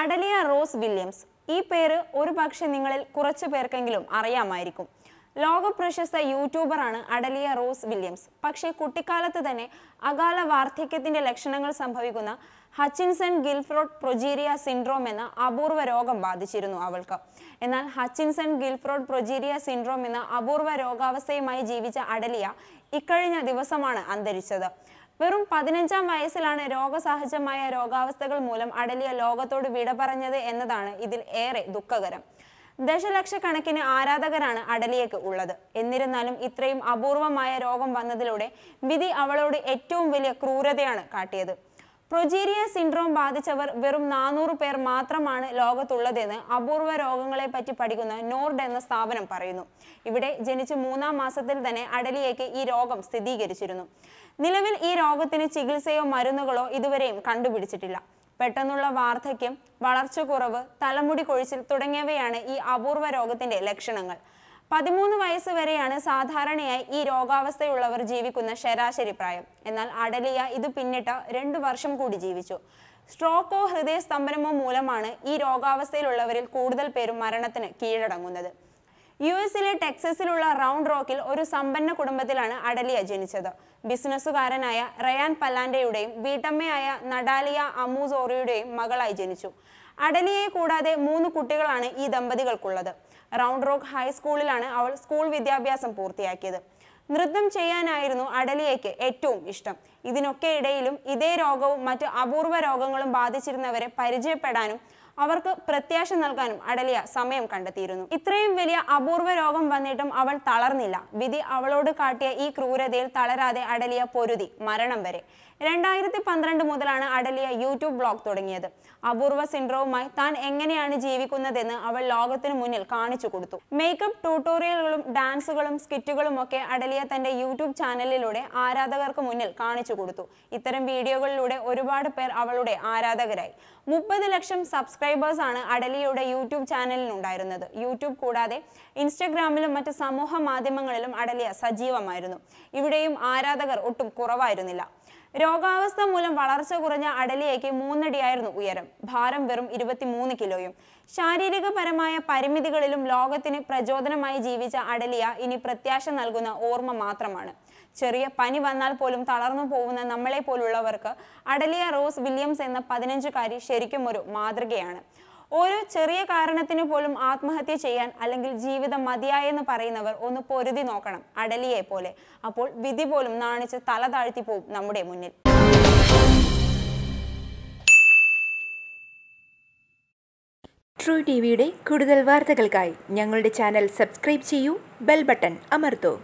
അഡലിയ rose Williams ഈ പേര് ഒരു പക്ഷെ നിങ്ങളിൽ കുറച്ച് പേർക്കെങ്കിലും അറിയാമായിരിക്കും ലോക പ്രശസ്ത യൂട്യൂബറാണ് അഡലിയ റോസ് വില്യംസ് പക്ഷേ കുട്ടിക്കാലത്ത് തന്നെ അകാല വാർദ്ധക്യത്തിന്റെ ലക്ഷണങ്ങൾ സംഭവിക്കുന്ന ഹച്ചിൻസൺ ഗിൽഫ്രോഡ് പ്രൊജീരിയ സിൻഡ്രോം എന്ന അപൂർവ രോഗം ബാധിച്ചിരുന്നു അവൾക്ക് എന്നാൽ ഹച്ചിൻസൺ ഗിൽഫ്രോഡ് പ്രൊജീരിയ സിൻഡ്രോം എന്ന അപൂർവ രോഗാവസ്ഥയുമായി ജീവിച്ച അഡലിയ ഇക്കഴിഞ്ഞ ദിവസമാണ് അന്തരിച്ചത് വെറും പതിനഞ്ചാം വയസ്സിലാണ് രോഗസഹജമായ രോഗാവസ്ഥകൾ മൂലം അടലിയ ലോകത്തോട് വിട പറഞ്ഞത് എന്നതാണ് ഇതിൽ ഏറെ ദുഃഖകരം ദശലക്ഷക്കണക്കിന് ആരാധകരാണ് അടലിയക്ക് ഉള്ളത് എന്നിരുന്നാലും ഇത്രയും അപൂർവമായ രോഗം വന്നതിലൂടെ വിധി അവളോട് ഏറ്റവും വലിയ ക്രൂരതയാണ് കാട്ടിയത് പ്രൊജീരിയ സിൻഡ്രോം ബാധിച്ചവർ വെറും നാനൂറ് പേർ മാത്രമാണ് ലോകത്തുള്ളതെന്ന് അപൂർവ രോഗങ്ങളെ പറ്റി പഠിക്കുന്ന നോർഡ് എന്ന സ്ഥാപനം പറയുന്നു ഇവിടെ ജനിച്ച് മൂന്നാം മാസത്തിൽ തന്നെ അടലിയേക്ക് ഈ രോഗം സ്ഥിരീകരിച്ചിരുന്നു നിലവിൽ ഈ രോഗത്തിന് ചികിത്സയോ മരുന്നുകളോ ഇതുവരെയും കണ്ടുപിടിച്ചിട്ടില്ല പെട്ടെന്നുള്ള വാർദ്ധക്യം വളർച്ചക്കുറവ് തലമുടി കൊഴിച്ചിൽ തുടങ്ങിയവയാണ് ഈ അപൂർവ രോഗത്തിന്റെ ലക്ഷണങ്ങൾ പതിമൂന്ന് വയസ്സ് വരെയാണ് സാധാരണയായി ഈ രോഗാവസ്ഥയുള്ളവർ ജീവിക്കുന്ന ശരാശരി പ്രായം എന്നാൽ അഡലിയ ഇത് പിന്നിട്ട രണ്ടു വർഷം കൂടി ജീവിച്ചു സ്ട്രോക്കോ ഹൃദയസ്തംഭനമോ മൂലമാണ് ഈ രോഗാവസ്ഥയിലുള്ളവരിൽ കൂടുതൽ പേരും മരണത്തിന് കീഴടങ്ങുന്നത് യു എസിലെ ടെക്സസിലുള്ള റൗണ്ട് റോക്കിൽ ഒരു സമ്പന്ന കുടുംബത്തിലാണ് അഡലിയ ജനിച്ചത് ബിസിനസ്സുകാരനായ റയാൻ പല്ലാൻഡയുടെയും വീട്ടമ്മയായ നഡാലിയ അമൂസോറിയുടെയും മകളായി ജനിച്ചു അടലിയെ കൂടാതെ മൂന്ന് കുട്ടികളാണ് ഈ ദമ്പതികൾക്കുള്ളത് റൗണ്ട് റോക്ക് ഹൈസ്കൂളിലാണ് അവൾ സ്കൂൾ വിദ്യാഭ്യാസം പൂർത്തിയാക്കിയത് നൃത്തം ചെയ്യാനായിരുന്നു അടലിയയ്ക്ക് ഏറ്റവും ഇഷ്ടം ഇതിനൊക്കെ ഇടയിലും ഇതേ രോഗവും മറ്റ് അപൂർവ രോഗങ്ങളും ബാധിച്ചിരുന്നവരെ പരിചയപ്പെടാനും അവർക്ക് പ്രത്യാശ നൽകാനും അടലിയ സമയം കണ്ടെത്തിയിരുന്നു ഇത്രയും വലിയ അപൂർവ രോഗം വന്നിട്ടും അവൾ തളർന്നില്ല വിധി അവളോട് കാട്ടിയ ഈ ക്രൂരതയിൽ തളരാതെ അടലിയ പൊരുതി മരണം വരെ രണ്ടായിരത്തി പന്ത്രണ്ട് മുതലാണ് അടലിയ യൂട്യൂബ് ബ്ലോഗ് തുടങ്ങിയത് അപൂർവ സിൻഡ്രോവുമായി താൻ എങ്ങനെയാണ് ജീവിക്കുന്നതെന്ന് അവൾ ലോകത്തിന് മുന്നിൽ കാണിച്ചു കൊടുത്തു മേക്കപ്പ് ട്യൂട്ടോറിയലുകളും ഡാൻസുകളും സ്കിറ്റുകളും ഒക്കെ അടലിയ തന്റെ യൂട്യൂബ് ചാനലിലൂടെ ആരാധകർക്ക് മുന്നിൽ കാണിച്ചു കൊടുത്തു ഇത്തരം വീഡിയോകളിലൂടെ ഒരുപാട് പേർ അവളുടെ ആരാധകരായി മുപ്പത് ലക്ഷം സബ്സ്ക്രൈബ് ആണ് അടലിയുടെ യൂട്യൂബ് ചാനലിനുണ്ടായിരുന്നത് യൂട്യൂബ് കൂടാതെ ഇൻസ്റ്റഗ്രാമിലും മറ്റ് സമൂഹ മാധ്യമങ്ങളിലും അടലിയ സജീവമായിരുന്നു ഇവിടെയും ആരാധകർ ഒട്ടും കുറവായിരുന്നില്ല രോഗാവസ്ഥ മൂലം വളർച്ച കുറഞ്ഞ അടലിയയ്ക്ക് മൂന്നടിയായിരുന്നു ഉയരം ഭാരം വെറും ഇരുപത്തിമൂന്ന് കിലോയും ശാരീരികപരമായ പരിമിതികളിലും ലോകത്തിന് പ്രചോദനമായി ജീവിച്ച അടലിയ ഇനി പ്രത്യാശ നൽകുന്ന ഓർമ്മ മാത്രമാണ് ചെറിയ പനി വന്നാൽ പോലും തളർന്നു പോകുന്ന നമ്മളെ പോലുള്ളവർക്ക് അടലിയ റോസ് വില്യംസ് എന്ന പതിനഞ്ചുകാരി ശരിക്കും ഒരു മാതൃകയാണ് ഓരോ ചെറിയ കാരണത്തിന് പോലും ആത്മഹത്യ ചെയ്യാൻ അല്ലെങ്കിൽ ജീവിതം മതിയായെന്ന് പറയുന്നവർ ഒന്ന് പൊരുതി നോക്കണം അടലിയെ പോലെ അപ്പോൾ വിധി പോലും നാണിച്ച് തല താഴ്ത്തി പോവും നമ്മുടെ മുന്നിൽ ട്രൂ ടി വിയുടെ കൂടുതൽ വാർത്തകൾക്കായി ഞങ്ങളുടെ ചാനൽ സബ്സ്ക്രൈബ് ചെയ്യൂ ബെൽ ബട്ടൺ അമർത്തൂ